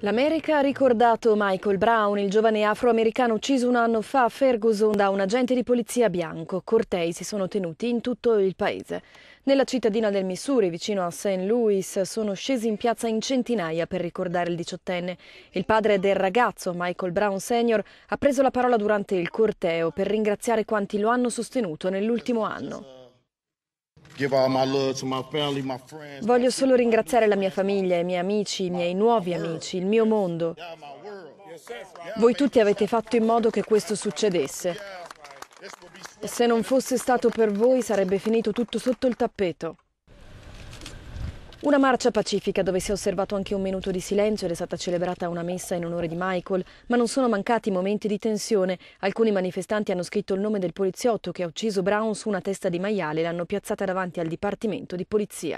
L'America ha ricordato Michael Brown, il giovane afroamericano ucciso un anno fa a Ferguson da un agente di polizia bianco. Cortei si sono tenuti in tutto il paese. Nella cittadina del Missouri, vicino a St. Louis, sono scesi in piazza in centinaia per ricordare il diciottenne. Il padre del ragazzo, Michael Brown Sr., ha preso la parola durante il corteo per ringraziare quanti lo hanno sostenuto nell'ultimo anno. Voglio solo ringraziare la mia famiglia, i miei amici, i miei nuovi amici, il mio mondo. Voi tutti avete fatto in modo che questo succedesse. Se non fosse stato per voi sarebbe finito tutto sotto il tappeto. Una marcia pacifica dove si è osservato anche un minuto di silenzio ed è stata celebrata una messa in onore di Michael, ma non sono mancati momenti di tensione. Alcuni manifestanti hanno scritto il nome del poliziotto che ha ucciso Brown su una testa di maiale e l'hanno piazzata davanti al Dipartimento di Polizia.